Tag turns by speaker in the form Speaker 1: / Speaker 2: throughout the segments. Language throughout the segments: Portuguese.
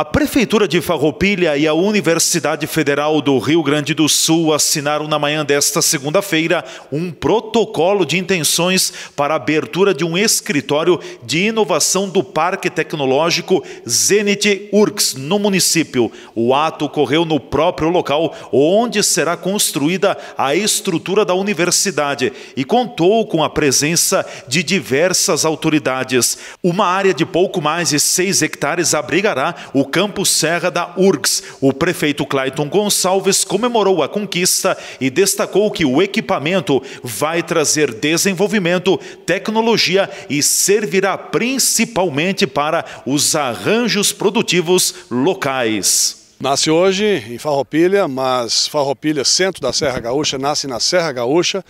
Speaker 1: A Prefeitura de Farroupilha e a Universidade Federal do Rio Grande do Sul assinaram na manhã desta segunda-feira um protocolo de intenções para a abertura de um escritório de inovação do Parque Tecnológico Zenit URCS no município. O ato ocorreu no próprio local onde será construída a estrutura da universidade e contou com a presença de diversas autoridades. Uma área de pouco mais de 6 hectares abrigará o campo Serra da URGS. O prefeito Clayton Gonçalves comemorou a conquista e destacou que o equipamento vai trazer desenvolvimento, tecnologia e servirá principalmente para os arranjos produtivos
Speaker 2: locais. Nasce hoje em Farroupilha, mas Farroupilha, centro da Serra Gaúcha, nasce na Serra Gaúcha,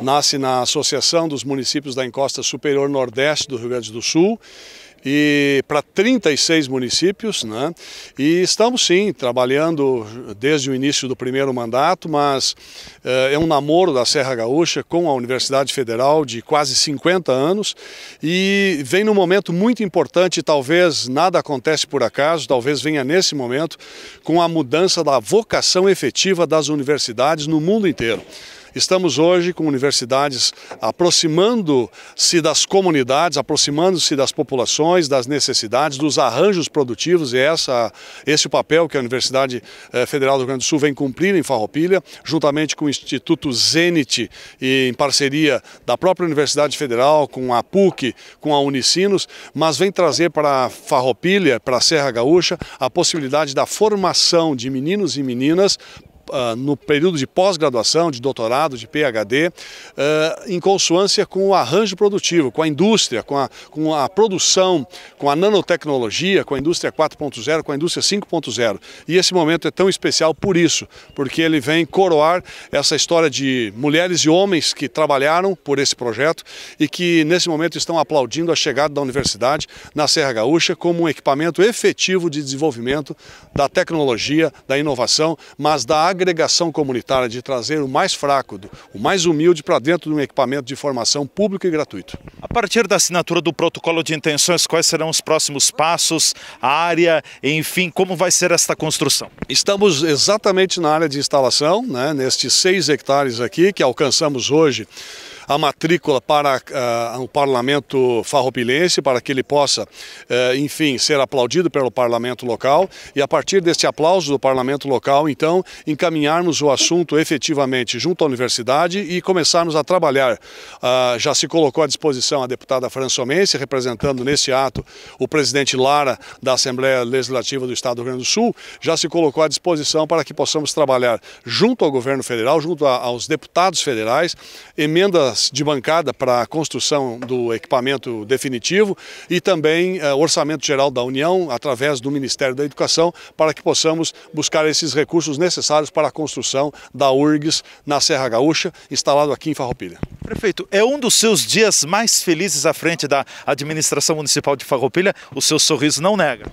Speaker 2: nasce na Associação dos Municípios da Encosta Superior Nordeste do Rio Grande do Sul e para 36 municípios, né? E estamos sim trabalhando desde o início do primeiro mandato, mas eh, é um namoro da Serra Gaúcha com a Universidade Federal de quase 50 anos e vem num momento muito importante, talvez nada acontece por acaso, talvez venha nesse momento com a mudança da vocação efetiva das universidades no mundo inteiro. Estamos hoje com universidades aproximando-se das comunidades, aproximando-se das populações, das necessidades, dos arranjos produtivos, e essa, esse é o papel que a Universidade eh, Federal do Rio Grande do Sul vem cumprir em Farroupilha, juntamente com o Instituto Zenit e em parceria da própria Universidade Federal, com a PUC, com a Unicinos, mas vem trazer para Farroupilha, para a Serra Gaúcha, a possibilidade da formação de meninos e meninas ah, no período de pós-graduação, de doutorado, de PhD, ah, em consoância com o arranjo produtivo, com a indústria, com a, com a produção, com a nanotecnologia, com a indústria 4.0, com a indústria 5.0. E esse momento é tão especial por isso, porque ele vem coroar essa história de mulheres e homens que trabalharam por esse projeto e que nesse momento estão aplaudindo a chegada da universidade na Serra Gaúcha como um equipamento efetivo de desenvolvimento da tecnologia, da inovação, mas da agregação comunitária, de trazer o mais fraco, o mais humilde para dentro de um equipamento de formação público e gratuito.
Speaker 1: A partir da assinatura do protocolo de intenções, quais serão os próximos passos, a área, enfim, como vai ser esta construção?
Speaker 2: Estamos exatamente na área de instalação, né, nestes seis hectares aqui que alcançamos hoje a matrícula para uh, o parlamento farroupilense para que ele possa, uh, enfim, ser aplaudido pelo parlamento local e a partir deste aplauso do parlamento local, então, encaminharmos o assunto efetivamente junto à universidade e começarmos a trabalhar. Uh, já se colocou à disposição a deputada Françomense, representando nesse ato o presidente Lara da Assembleia Legislativa do Estado do Rio Grande do Sul, já se colocou à disposição para que possamos trabalhar junto ao governo federal, junto a, aos deputados federais, emenda verbas de bancada para a construção do equipamento definitivo e também eh, orçamento geral da União através do Ministério da Educação para que possamos buscar esses recursos necessários para a construção da URGS na Serra Gaúcha, instalado aqui em Farroupilha.
Speaker 1: Prefeito, é um dos seus dias mais felizes
Speaker 2: à frente da administração municipal de Farroupilha, o seu sorriso não nega.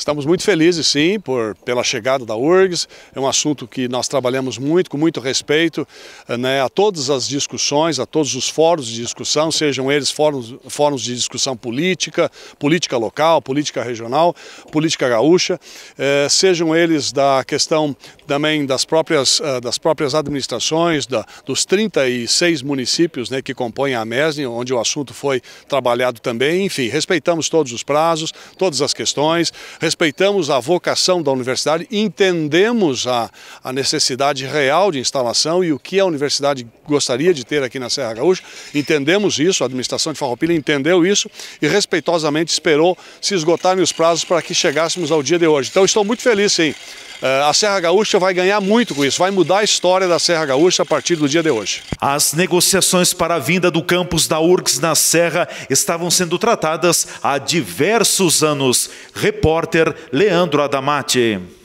Speaker 2: Estamos muito felizes, sim, por, pela chegada da URGS. É um assunto que nós trabalhamos muito, com muito respeito eh, né, a todas as discussões, a todos os fóruns de discussão, sejam eles fóruns, fóruns de discussão política, política local, política regional, política gaúcha, eh, sejam eles da questão também das próprias, eh, das próprias administrações, da, dos 36 municípios né, que compõem a MESN, onde o assunto foi trabalhado também. Enfim, respeitamos todos os prazos, todas as questões respeitamos a vocação da universidade, entendemos a, a necessidade real de instalação e o que a universidade gostaria de ter aqui na Serra Gaúcha, entendemos isso, a administração de Farroupilha entendeu isso e respeitosamente esperou se esgotarem os prazos para que chegássemos ao dia de hoje. Então estou muito feliz, sim, eh, a Serra Gaúcha vai ganhar muito com isso, vai mudar a história da Serra Gaúcha a partir do dia de hoje.
Speaker 1: As negociações para a vinda do campus da URGS na Serra estavam sendo tratadas há diversos anos. Repórter Leandro Adamati.